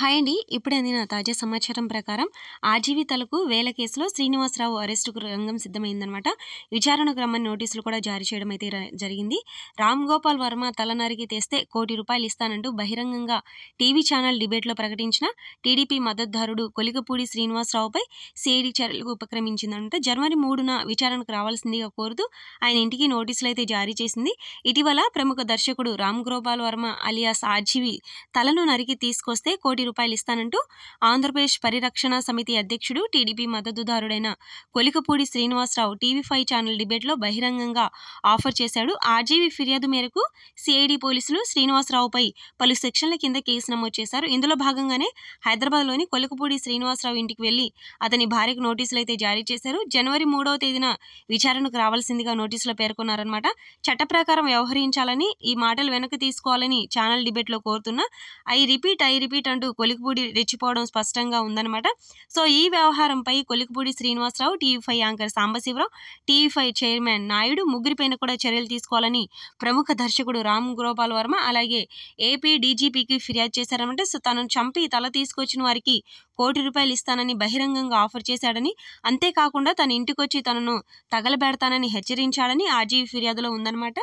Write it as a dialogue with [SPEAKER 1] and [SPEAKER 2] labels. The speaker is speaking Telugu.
[SPEAKER 1] హాయ్ అండి ఇప్పుడు అందిన తాజా సమాచారం ప్రకారం ఆజీవి తలకు వేల కేసులో శ్రీనివాసరావు అరెస్టుకు రంగం సిద్ధమైందనమాట విచారణకు రమ్మని నోటీసులు కూడా జారీ చేయడం అయితే జరిగింది రామ్ గోపాల్ వర్మ తలనరికి తెస్తే కోటి రూపాయలు ఇస్తానంటూ బహిరంగంగా టీవీ ఛానల్ డిబేట్లో ప్రకటించిన టీడీపీ మద్దతుదారుడు కొలికపూడి శ్రీనివాసరావుపై సిఐడి చర్యలకు ఉపక్రమించిందనమాట జనవరి మూడున విచారణకు రావాల్సిందిగా కోరుతూ ఆయన ఇంటికి నోటీసులు అయితే జారీ చేసింది ఇటీవల ప్రముఖ దర్శకుడు రామ్ గోపాల్ వర్మ అలియాస్ ఆజీవి తలను నరికి తీసుకొస్తే కోటి రూపాయలు ఇస్తానంటూ ఆంధ్రప్రదేశ్ పరిరక్షణ సమితి అధ్యక్షుడు టీడీపీ మద్దతుదారుడైన Kolikapudi Srinivasa Rao TV five channel డిబేట్లో బహిరంగంగా ఆఫర్ చేశాడు ఆర్జీవీ ఫిర్యాదు మేరకు సిఐడి పోలీసులు శ్రీనివాసరావుపై పలు సెక్షన్ల కింద కేసు నమోదు చేశారు ఇందులో భాగంగానే హైదరాబాద్లోని కొలికపూడి శ్రీనివాసరావు ఇంటికి వెళ్లి అతని భార్యకు నోటీసులు అయితే జారీ చేశారు జనవరి మూడవ తేదీన విచారణకు రావాల్సిందిగా నోటీసులో పేర్కొన్నారనమాట చట్ట ప్రకారం వ్యవహరించాలని ఈ మాటలు వెనక్కి తీసుకోవాలని ఛానల్ డిబేట్లో కోరుతున్నా ఐ రిపీట్ ఐ రిపీట్ అంటూ కొలికిపూడి రెచ్చిపోవడం స్పష్టంగా ఉందన్నమాట సో ఈ వ్యవహారంపై Kolikapudi Srinivasa Rao TV five anchor Sambasiva Rao TV five chairman Naidu ముగ్గురిపైన కూడా చర్యలు తీసుకోవాలని ప్రముఖ దర్శకుడు రామ్ గోపాల్ వర్మ అలాగే ఏపీ డీజీపీకి ఫిర్యాదు చేశారనమాట సో తనను చంపి తల తీసుకొచ్చిన వారికి కోటి రూపాయలు ఇస్తానని బహిరంగంగా ఆఫర్ చేశాడని అంతేకాకుండా తన ఇంటికొచ్చి తనను తగలబెడతానని హెచ్చరించాడని ఆజీవి ఫిర్యాదులో ఉందన్నమాట